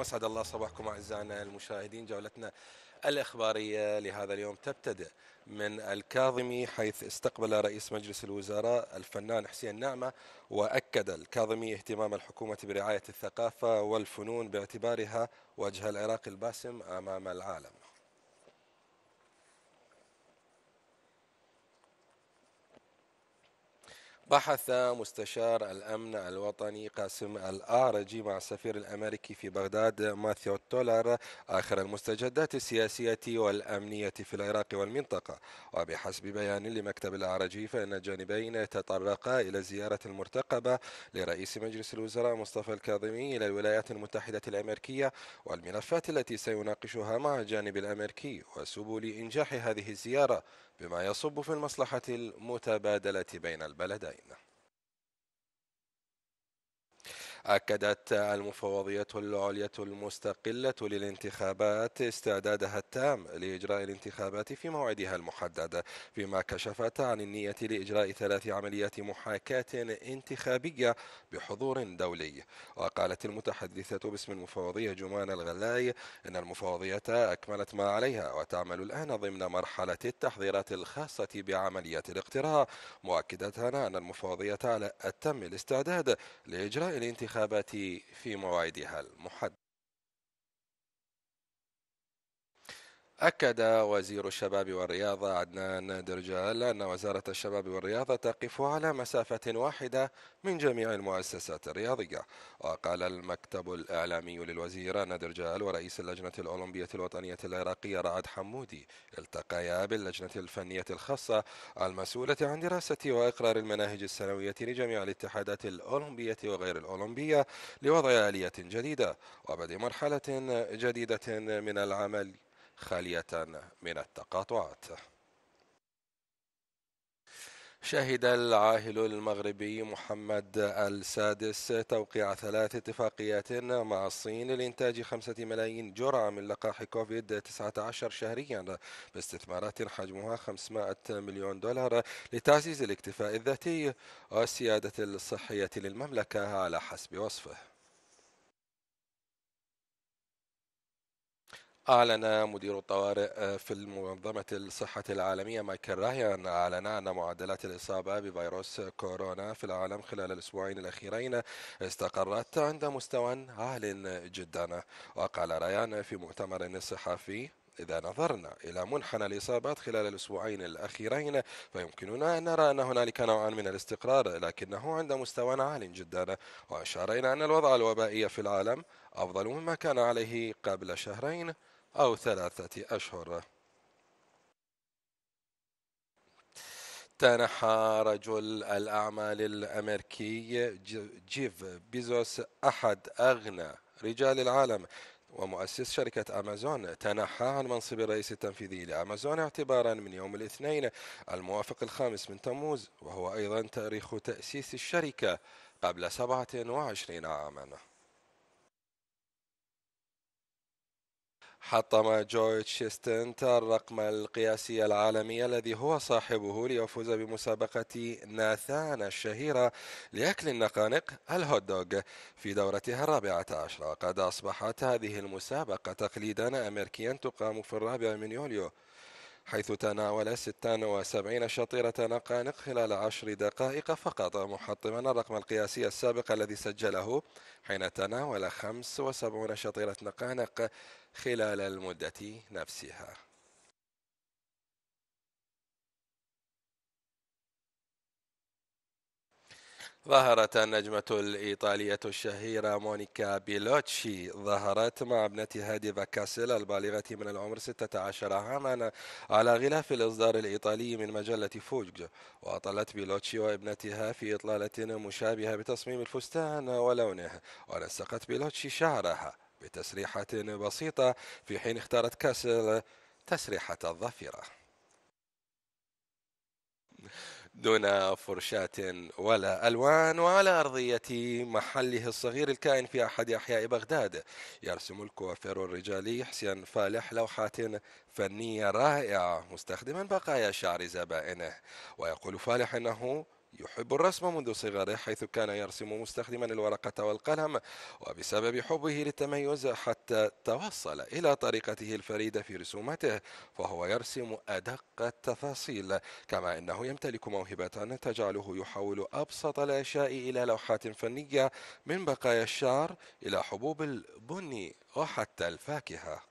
أسعد الله صباحكم أعزائنا المشاهدين جولتنا الإخبارية لهذا اليوم تبتدئ من الكاظمي حيث استقبل رئيس مجلس الوزراء الفنان حسين نعمة وأكد الكاظمي اهتمام الحكومة برعاية الثقافة والفنون باعتبارها وجه العراق الباسم أمام العالم بحث مستشار الأمن الوطني قاسم الآرجي مع السفير الأمريكي في بغداد ماثيو تولر آخر المستجدات السياسية والأمنية في العراق والمنطقة وبحسب بيان لمكتب الأعرجي فإن الجانبين تطرقا إلى الزيارة المرتقبة لرئيس مجلس الوزراء مصطفى الكاظمي إلى الولايات المتحدة الأمريكية والملفات التي سيناقشها مع الجانب الأمريكي وسبل إنجاح هذه الزيارة بما يصب في المصلحة المتبادلة بين البلدين Amen. أكدت المفوضية العليا المستقلة للانتخابات استعدادها التام لإجراء الانتخابات في موعدها المحدد فيما كشفت عن النية لإجراء ثلاث عمليات محاكاة انتخابية بحضور دولي وقالت المتحدثة باسم المفوضية جمان الغلاي إن المفوضية أكملت ما عليها وتعمل الآن ضمن مرحلة التحضيرات الخاصة بعملية الاقتراع مؤكدة أن المفوضية على أتم الاستعداد لإجراء الانتخابات الانتخابات في مواعيدها المحدد أكد وزير الشباب والرياضة عدنان درجال أن وزارة الشباب والرياضة تقف على مسافة واحدة من جميع المؤسسات الرياضية وقال المكتب الإعلامي للوزير أن درجال ورئيس اللجنة الأولمبية الوطنية العراقية رعد حمودي التقيا باللجنة الفنية الخاصة المسؤولة عن دراسة وإقرار المناهج السنوية لجميع الاتحادات الأولمبية وغير الأولمبية لوضع آلية جديدة وبدء مرحلة جديدة من العمل خالية من التقاطعات شهد العاهل المغربي محمد السادس توقيع ثلاث اتفاقيات مع الصين لإنتاج خمسة ملايين جرعة من لقاح كوفيد 19 شهريا باستثمارات حجمها 500 مليون دولار لتعزيز الاكتفاء الذاتي والسيادة الصحية للمملكة على حسب وصفه أعلن مدير الطوارئ في منظمة الصحة العالمية مايكل راهيان أعلن أن معدلات الإصابة بفيروس كورونا في العالم خلال الأسبوعين الأخيرين استقرت عند مستوى عال جدا وقال ريان في مؤتمر صحفي إذا نظرنا إلى منحنى الإصابات خلال الأسبوعين الأخيرين فيمكننا أن نرى أن هنالك نوعا من الاستقرار لكنه عند مستوى عال جدا وأشار إلى أن الوضع الوبائي في العالم أفضل مما كان عليه قبل شهرين أو ثلاثة أشهر تنحى رجل الأعمال الأمريكي جيف بيزوس أحد أغنى رجال العالم ومؤسس شركة أمازون تنحى عن منصب الرئيس التنفيذي لأمازون اعتبارا من يوم الاثنين الموافق الخامس من تموز وهو أيضا تاريخ تأسيس الشركة قبل 27 عاماً حطم جورج ستنتر الرقم القياسي العالمي الذي هو صاحبه ليفوز بمسابقة ناثان الشهيرة لأكل النقانق الهوت دوغ في دورتها الرابعة عشرة وقد أصبحت هذه المسابقة تقليدا أمريكيا تقام في الرابع من يوليو حيث تناول 76 شطيرة نقانق خلال عشر دقائق فقط محطما الرقم القياسي السابق الذي سجله حين تناول 75 شطيرة نقانق خلال المدة نفسها ظهرت النجمة الإيطالية الشهيرة مونيكا بيلوتشي ظهرت مع ابنتها ديفا كاسل البالغة من العمر 16 عاما على غلاف الإصدار الإيطالي من مجلة فوج وأطلت بيلوتشي وابنتها في إطلالة مشابهة بتصميم الفستان ولونه ونسقت بيلوتشي شعرها بتسريحة بسيطة في حين اختارت كاسل تسريحة الظفيره دون فرشاة ولا ألوان وعلى أرضية محله الصغير الكائن في أحد أحياء بغداد يرسم الكوافير الرجالي حسين فالح لوحات فنية رائعة مستخدما بقايا شعر زبائنه ويقول فالح أنه يحب الرسم منذ صغره حيث كان يرسم مستخدما الورقة والقلم وبسبب حبه للتميز حتى توصل إلى طريقته الفريدة في رسوماته فهو يرسم أدق التفاصيل كما أنه يمتلك موهبة تجعله يحول أبسط الأشياء إلى لوحات فنية من بقايا الشعر إلى حبوب البني وحتى الفاكهة